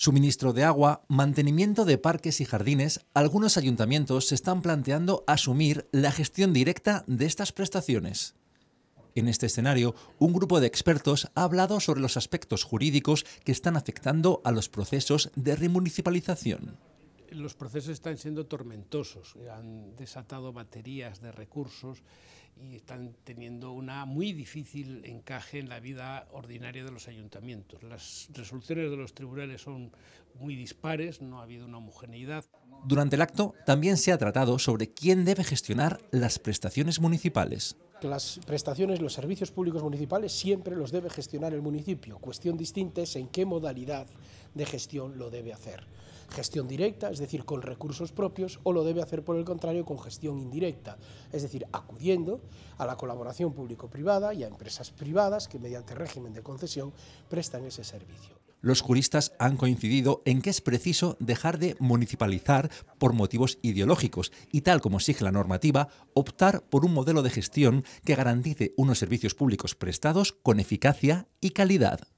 suministro de agua, mantenimiento de parques y jardines, algunos ayuntamientos se están planteando asumir la gestión directa de estas prestaciones. En este escenario, un grupo de expertos ha hablado sobre los aspectos jurídicos que están afectando a los procesos de remunicipalización los procesos están siendo tormentosos, han desatado baterías de recursos y están teniendo una muy difícil encaje en la vida ordinaria de los ayuntamientos. Las resoluciones de los tribunales son muy dispares, no ha habido una homogeneidad. Durante el acto también se ha tratado sobre quién debe gestionar las prestaciones municipales que las prestaciones, los servicios públicos municipales siempre los debe gestionar el municipio. Cuestión distinta es en qué modalidad de gestión lo debe hacer. Gestión directa, es decir, con recursos propios, o lo debe hacer por el contrario con gestión indirecta, es decir, acudiendo a la colaboración público-privada y a empresas privadas que mediante régimen de concesión prestan ese servicio los juristas han coincidido en que es preciso dejar de municipalizar por motivos ideológicos y, tal como exige la normativa, optar por un modelo de gestión que garantice unos servicios públicos prestados con eficacia y calidad.